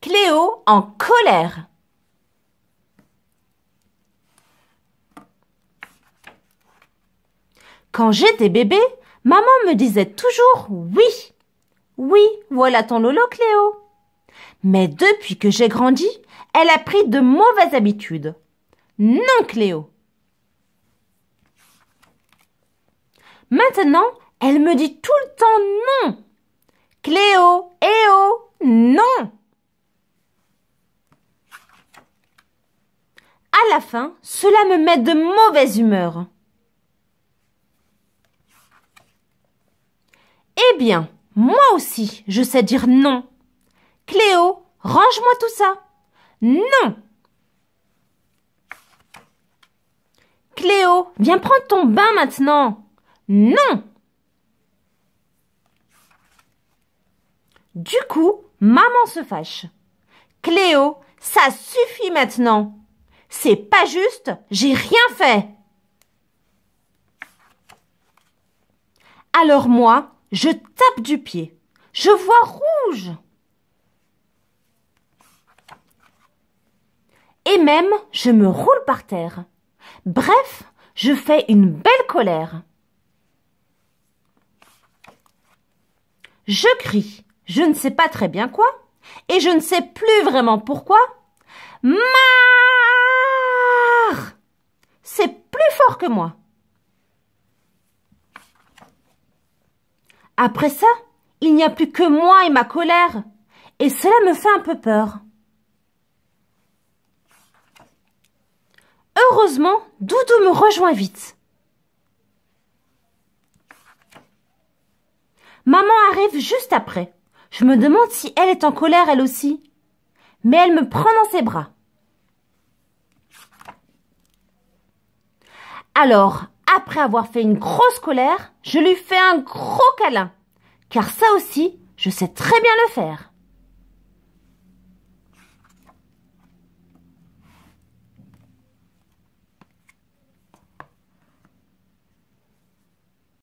Cléo en colère. Quand j'étais bébé, maman me disait toujours oui. Oui, voilà ton lolo Cléo. Mais depuis que j'ai grandi, elle a pris de mauvaises habitudes. Non Cléo. Maintenant, elle me dit tout le temps non. à la fin, cela me met de mauvaise humeur. Eh bien, moi aussi, je sais dire non. Cléo, range-moi tout ça. Non. Cléo, viens prendre ton bain maintenant. Non. Du coup, maman se fâche. Cléo, ça suffit maintenant. C'est pas juste, j'ai rien fait. Alors moi, je tape du pied. Je vois rouge. Et même, je me roule par terre. Bref, je fais une belle colère. Je crie, je ne sais pas très bien quoi, et je ne sais plus vraiment pourquoi. Ma moi. Après ça, il n'y a plus que moi et ma colère, et cela me fait un peu peur. Heureusement, Doudou me rejoint vite. Maman arrive juste après. Je me demande si elle est en colère elle aussi. Mais elle me prend dans ses bras. Alors, après avoir fait une grosse colère, je lui fais un gros câlin. Car ça aussi, je sais très bien le faire.